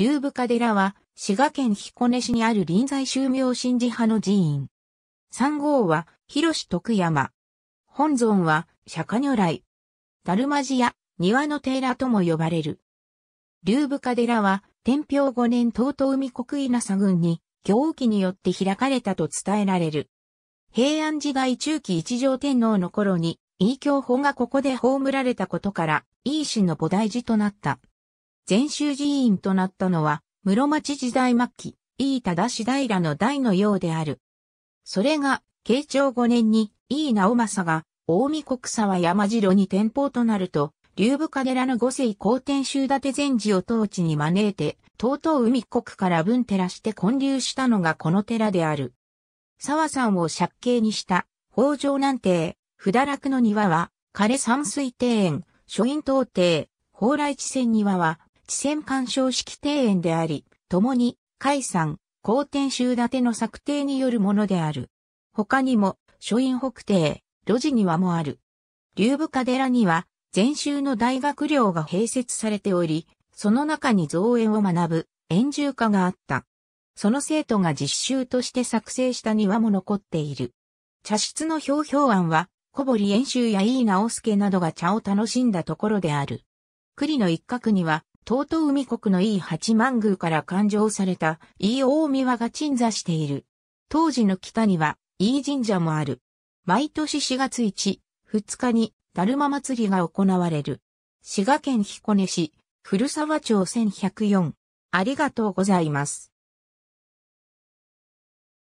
龍部家寺は、滋賀県彦根市にある臨済宗明神寺派の寺院。三号は、広徳山。本尊は、釈迦如来。達磨寺や、庭の寺とも呼ばれる。龍武家寺は、天平5年東東海国稲佐郡に、行基によって開かれたと伝えられる。平安時代中期一条天皇の頃に、伊教法がここで葬られたことから、伊氏の菩提寺となった。禅宗寺院となったのは、室町時代末期、井伊忠志平の代のようである。それが、慶長5年に、伊直政が、大見国沢山城に天保となると、龍武家寺の五世皇天宗立禅寺を当地に招いて、とうとう海国から分寺して建立したのがこの寺である。沢山を借景にした、北条南帝、不堕落の庭は、枯山水庭園、書院東庭、蓬莱地仙庭は、地戦干渉式庭園であり、共に、海山、高天州立ての策定によるものである。他にも、書院北庭、路地庭もある。流部家寺には、禅宗の大学寮が併設されており、その中に造園を学ぶ、演住家があった。その生徒が実習として作成した庭も残っている。茶室の表表案は、小堀遠州や井伊直助などが茶を楽しんだところである。栗の一角には、東東海国のい八万宮から勘定されたい大宮が鎮座している。当時の北にはい神社もある。毎年4月1、2日に、だるま祭りが行われる。滋賀県彦根市、古沢町1104。ありがとうございます。